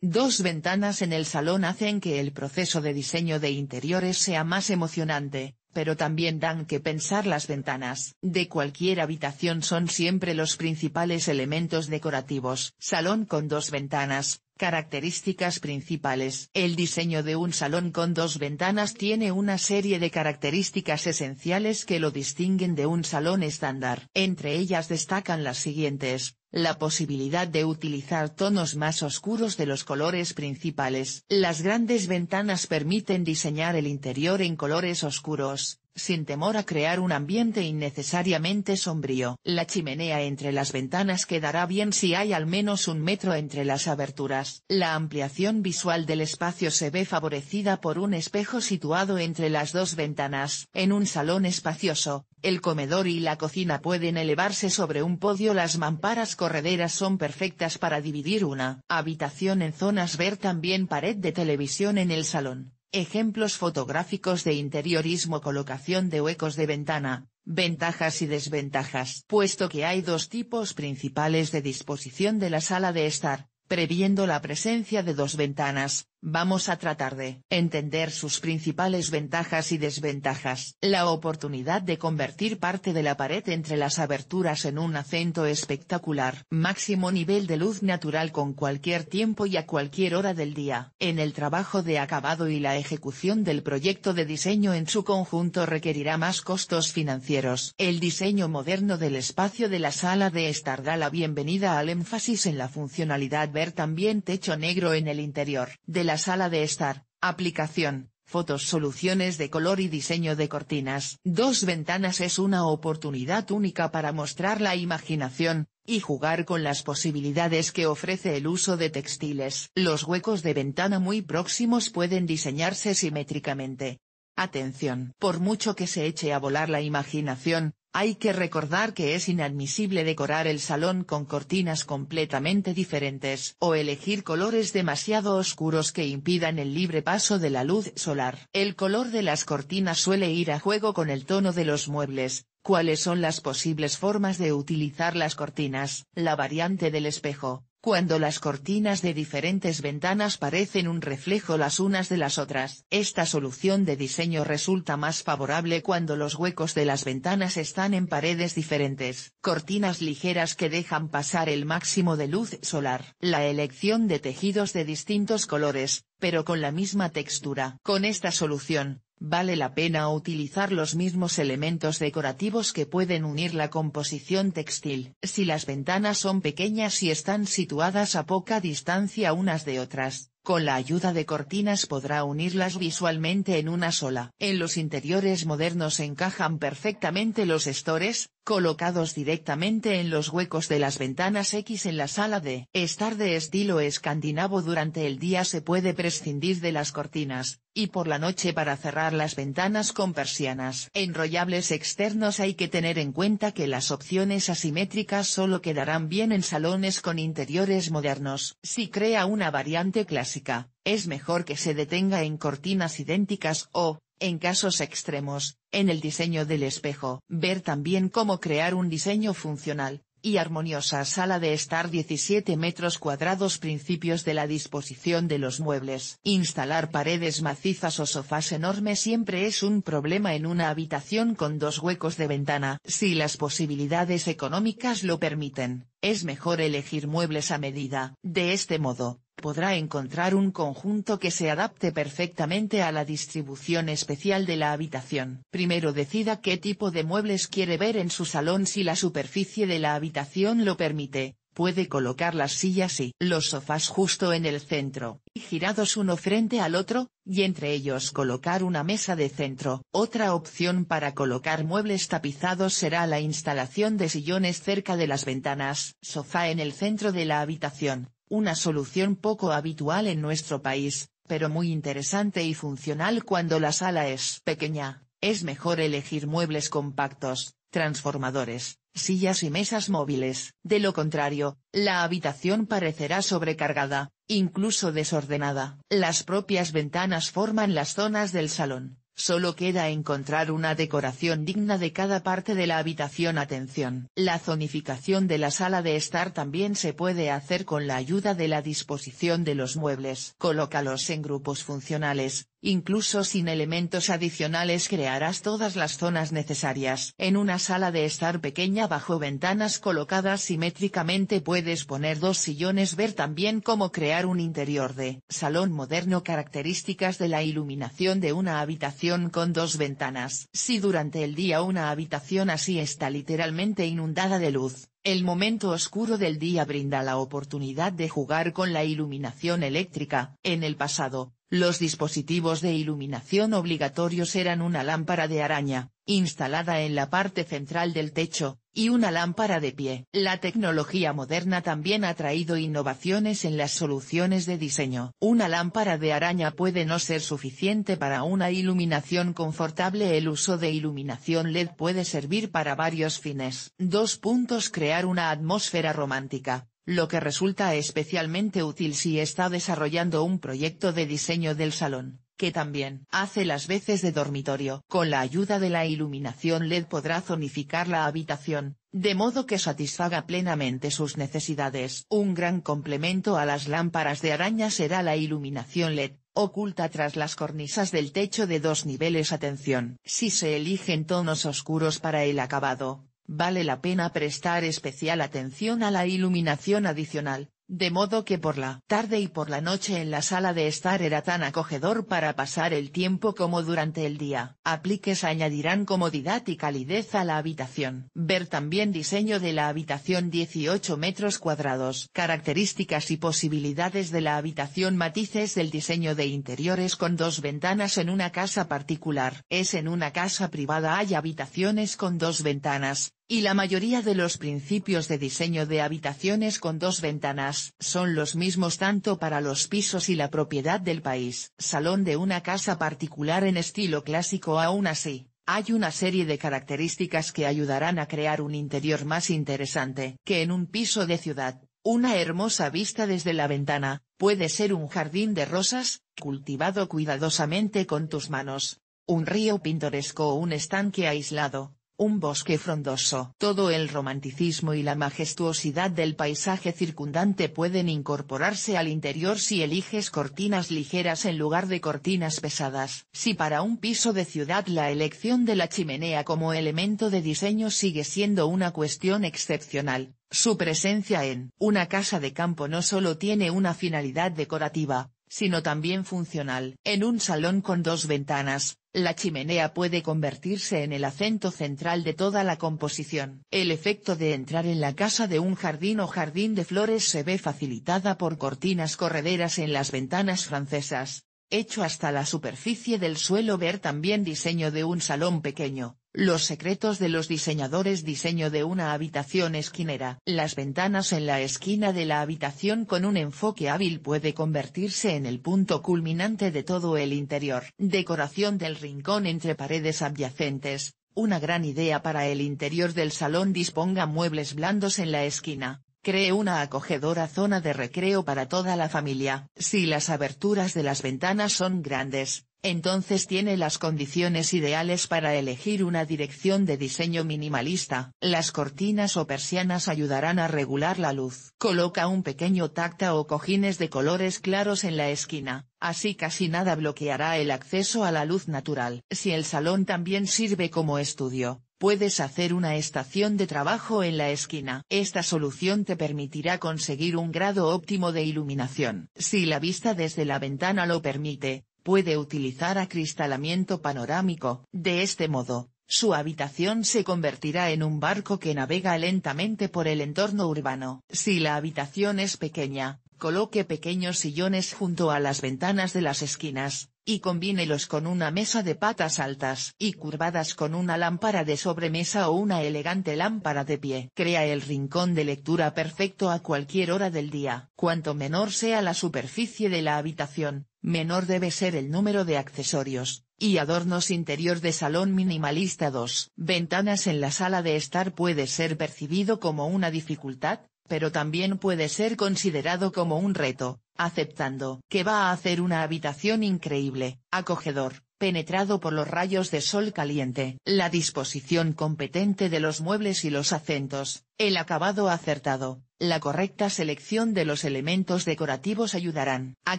Dos ventanas en el salón hacen que el proceso de diseño de interiores sea más emocionante, pero también dan que pensar las ventanas. De cualquier habitación son siempre los principales elementos decorativos. Salón con dos ventanas, Características principales. El diseño de un salón con dos ventanas tiene una serie de características esenciales que lo distinguen de un salón estándar. Entre ellas destacan las siguientes, la posibilidad de utilizar tonos más oscuros de los colores principales. Las grandes ventanas permiten diseñar el interior en colores oscuros, sin temor a crear un ambiente innecesariamente sombrío. La chimenea entre las ventanas quedará bien si hay al menos un metro entre las aberturas. La ampliación visual del espacio se ve favorecida por un espejo situado entre las dos ventanas. En un salón espacioso, el comedor y la cocina pueden elevarse sobre un podio. Las mamparas correderas son perfectas para dividir una habitación en zonas. Ver también pared de televisión en el salón. Ejemplos fotográficos de interiorismo Colocación de huecos de ventana, ventajas y desventajas Puesto que hay dos tipos principales de disposición de la sala de estar, previendo la presencia de dos ventanas, Vamos a tratar de entender sus principales ventajas y desventajas. La oportunidad de convertir parte de la pared entre las aberturas en un acento espectacular. Máximo nivel de luz natural con cualquier tiempo y a cualquier hora del día. En el trabajo de acabado y la ejecución del proyecto de diseño en su conjunto requerirá más costos financieros. El diseño moderno del espacio de la sala de estar da la bienvenida al énfasis en la funcionalidad ver también techo negro en el interior la sala de estar, aplicación, fotos soluciones de color y diseño de cortinas. Dos ventanas es una oportunidad única para mostrar la imaginación, y jugar con las posibilidades que ofrece el uso de textiles. Los huecos de ventana muy próximos pueden diseñarse simétricamente. Atención. Por mucho que se eche a volar la imaginación, hay que recordar que es inadmisible decorar el salón con cortinas completamente diferentes o elegir colores demasiado oscuros que impidan el libre paso de la luz solar. El color de las cortinas suele ir a juego con el tono de los muebles, cuáles son las posibles formas de utilizar las cortinas, la variante del espejo, cuando las cortinas de diferentes ventanas parecen un reflejo las unas de las otras. Esta solución de diseño resulta más favorable cuando los huecos de las ventanas están en paredes diferentes. Cortinas ligeras que dejan pasar el máximo de luz solar. La elección de tejidos de distintos colores, pero con la misma textura. Con esta solución, Vale la pena utilizar los mismos elementos decorativos que pueden unir la composición textil. Si las ventanas son pequeñas y están situadas a poca distancia unas de otras, con la ayuda de cortinas podrá unirlas visualmente en una sola. En los interiores modernos encajan perfectamente los estores, colocados directamente en los huecos de las ventanas X en la sala de estar de estilo escandinavo durante el día se puede prescindir de las cortinas, y por la noche para cerrar las ventanas con persianas enrollables externos hay que tener en cuenta que las opciones asimétricas solo quedarán bien en salones con interiores modernos. Si crea una variante clásica, es mejor que se detenga en cortinas idénticas o, en casos extremos, en el diseño del espejo. Ver también cómo crear un diseño funcional, y armoniosa sala de estar 17 metros cuadrados principios de la disposición de los muebles. Instalar paredes macizas o sofás enormes siempre es un problema en una habitación con dos huecos de ventana. Si las posibilidades económicas lo permiten, es mejor elegir muebles a medida. De este modo, podrá encontrar un conjunto que se adapte perfectamente a la distribución especial de la habitación. Primero decida qué tipo de muebles quiere ver en su salón si la superficie de la habitación lo permite, puede colocar las sillas y los sofás justo en el centro, y girados uno frente al otro, y entre ellos colocar una mesa de centro. Otra opción para colocar muebles tapizados será la instalación de sillones cerca de las ventanas. Sofá en el centro de la habitación, una solución poco habitual en nuestro país, pero muy interesante y funcional cuando la sala es pequeña, es mejor elegir muebles compactos, transformadores, sillas y mesas móviles. De lo contrario, la habitación parecerá sobrecargada, incluso desordenada. Las propias ventanas forman las zonas del salón, Solo queda encontrar una decoración digna de cada parte de la habitación. Atención. La zonificación de la sala de estar también se puede hacer con la ayuda de la disposición de los muebles. Colócalos en grupos funcionales, Incluso sin elementos adicionales crearás todas las zonas necesarias. En una sala de estar pequeña bajo ventanas colocadas simétricamente puedes poner dos sillones ver también cómo crear un interior de salón moderno características de la iluminación de una habitación con dos ventanas. Si durante el día una habitación así está literalmente inundada de luz, el momento oscuro del día brinda la oportunidad de jugar con la iluminación eléctrica. En el pasado, los dispositivos de iluminación obligatorios eran una lámpara de araña, instalada en la parte central del techo, y una lámpara de pie. La tecnología moderna también ha traído innovaciones en las soluciones de diseño. Una lámpara de araña puede no ser suficiente para una iluminación confortable. El uso de iluminación LED puede servir para varios fines. Dos puntos crear una atmósfera romántica lo que resulta especialmente útil si está desarrollando un proyecto de diseño del salón que también hace las veces de dormitorio. Con la ayuda de la iluminación LED podrá zonificar la habitación, de modo que satisfaga plenamente sus necesidades. Un gran complemento a las lámparas de araña será la iluminación LED, oculta tras las cornisas del techo de dos niveles. Atención, si se eligen tonos oscuros para el acabado, vale la pena prestar especial atención a la iluminación adicional, de modo que por la tarde y por la noche en la sala de estar era tan acogedor para pasar el tiempo como durante el día. Apliques añadirán comodidad y calidez a la habitación. Ver también diseño de la habitación 18 metros cuadrados. Características y posibilidades de la habitación Matices del diseño de interiores con dos ventanas en una casa particular. Es en una casa privada hay habitaciones con dos ventanas, y la mayoría de los principios de diseño de habitaciones con dos ventanas son los mismos tanto para los pisos y la propiedad del país. Salón de una casa particular en estilo clásico aún así, hay una serie de características que ayudarán a crear un interior más interesante que en un piso de ciudad. Una hermosa vista desde la ventana, puede ser un jardín de rosas, cultivado cuidadosamente con tus manos, un río pintoresco o un estanque aislado, un bosque frondoso. Todo el romanticismo y la majestuosidad del paisaje circundante pueden incorporarse al interior si eliges cortinas ligeras en lugar de cortinas pesadas. Si para un piso de ciudad la elección de la chimenea como elemento de diseño sigue siendo una cuestión excepcional, su presencia en una casa de campo no solo tiene una finalidad decorativa, sino también funcional. En un salón con dos ventanas, la chimenea puede convertirse en el acento central de toda la composición. El efecto de entrar en la casa de un jardín o jardín de flores se ve facilitada por cortinas correderas en las ventanas francesas, hecho hasta la superficie del suelo ver también diseño de un salón pequeño, los secretos de los diseñadores Diseño de una habitación esquinera. Las ventanas en la esquina de la habitación con un enfoque hábil puede convertirse en el punto culminante de todo el interior. Decoración del rincón entre paredes adyacentes. Una gran idea para el interior del salón disponga muebles blandos en la esquina. Cree una acogedora zona de recreo para toda la familia. Si las aberturas de las ventanas son grandes, entonces tiene las condiciones ideales para elegir una dirección de diseño minimalista. Las cortinas o persianas ayudarán a regular la luz. Coloca un pequeño tacta o cojines de colores claros en la esquina, así casi nada bloqueará el acceso a la luz natural. Si el salón también sirve como estudio, puedes hacer una estación de trabajo en la esquina. Esta solución te permitirá conseguir un grado óptimo de iluminación. Si la vista desde la ventana lo permite, puede utilizar acristalamiento panorámico. De este modo, su habitación se convertirá en un barco que navega lentamente por el entorno urbano. Si la habitación es pequeña, Coloque pequeños sillones junto a las ventanas de las esquinas, y combínelos con una mesa de patas altas y curvadas con una lámpara de sobremesa o una elegante lámpara de pie. Crea el rincón de lectura perfecto a cualquier hora del día. Cuanto menor sea la superficie de la habitación, menor debe ser el número de accesorios, y adornos interior de salón minimalista 2. Ventanas en la sala de estar puede ser percibido como una dificultad, pero también puede ser considerado como un reto, aceptando que va a hacer una habitación increíble, acogedor, penetrado por los rayos de sol caliente, la disposición competente de los muebles y los acentos, el acabado acertado, la correcta selección de los elementos decorativos ayudarán a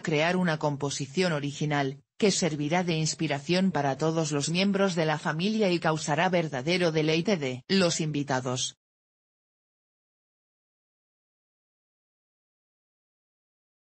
crear una composición original, que servirá de inspiración para todos los miembros de la familia y causará verdadero deleite de los invitados.